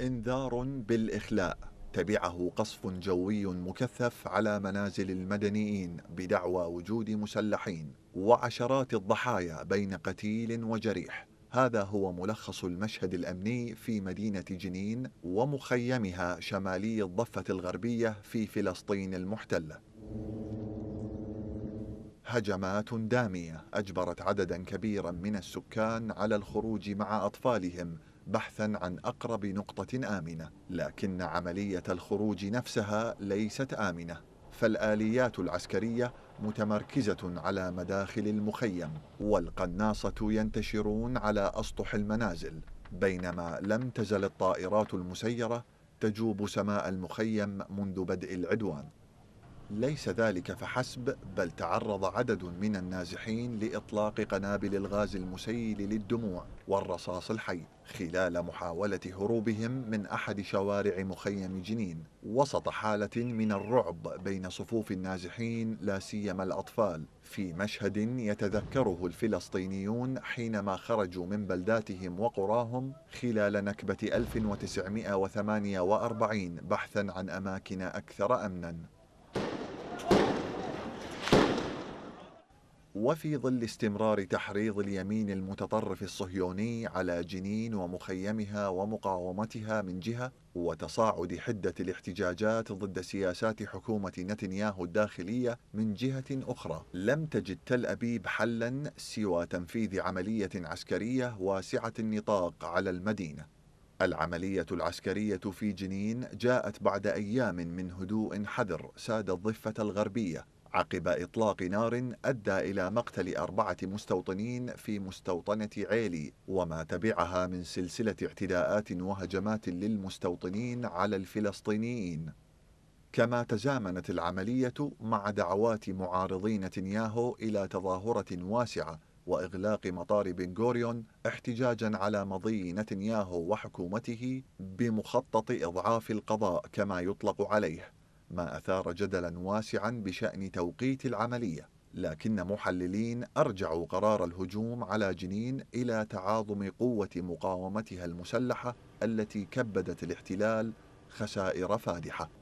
انذار بالاخلاء تبعه قصف جوي مكثف على منازل المدنيين بدعوى وجود مسلحين وعشرات الضحايا بين قتيل وجريح هذا هو ملخص المشهد الامني في مدينه جنين ومخيمها شمالي الضفه الغربيه في فلسطين المحتله هجمات داميه اجبرت عددا كبيرا من السكان على الخروج مع اطفالهم بحثا عن اقرب نقطه امنه لكن عمليه الخروج نفسها ليست امنه فالاليات العسكريه متمركزه على مداخل المخيم والقناصه ينتشرون على اسطح المنازل بينما لم تزل الطائرات المسيره تجوب سماء المخيم منذ بدء العدوان ليس ذلك فحسب بل تعرض عدد من النازحين لاطلاق قنابل الغاز المسيل للدموع والرصاص الحي خلال محاوله هروبهم من احد شوارع مخيم جنين وسط حاله من الرعب بين صفوف النازحين لا سيما الاطفال في مشهد يتذكره الفلسطينيون حينما خرجوا من بلداتهم وقراهم خلال نكبه 1948 بحثا عن اماكن اكثر امنا وفي ظل استمرار تحريض اليمين المتطرف الصهيوني على جنين ومخيمها ومقاومتها من جهه وتصاعد حده الاحتجاجات ضد سياسات حكومه نتنياهو الداخليه من جهه اخرى لم تجد تل ابيب حلا سوى تنفيذ عمليه عسكريه واسعه النطاق على المدينه العملية العسكرية في جنين جاءت بعد أيام من هدوء حذر ساد الضفة الغربية عقب إطلاق نار أدى إلى مقتل أربعة مستوطنين في مستوطنة عيلي وما تبعها من سلسلة اعتداءات وهجمات للمستوطنين على الفلسطينيين كما تزامنت العملية مع دعوات معارضين نتنياهو إلى تظاهرة واسعة وإغلاق مطار بن غوريون احتجاجا على مضي نتنياهو وحكومته بمخطط إضعاف القضاء كما يطلق عليه ما أثار جدلا واسعا بشأن توقيت العملية لكن محللين أرجعوا قرار الهجوم على جنين إلى تعاظم قوة مقاومتها المسلحة التي كبدت الاحتلال خسائر فادحه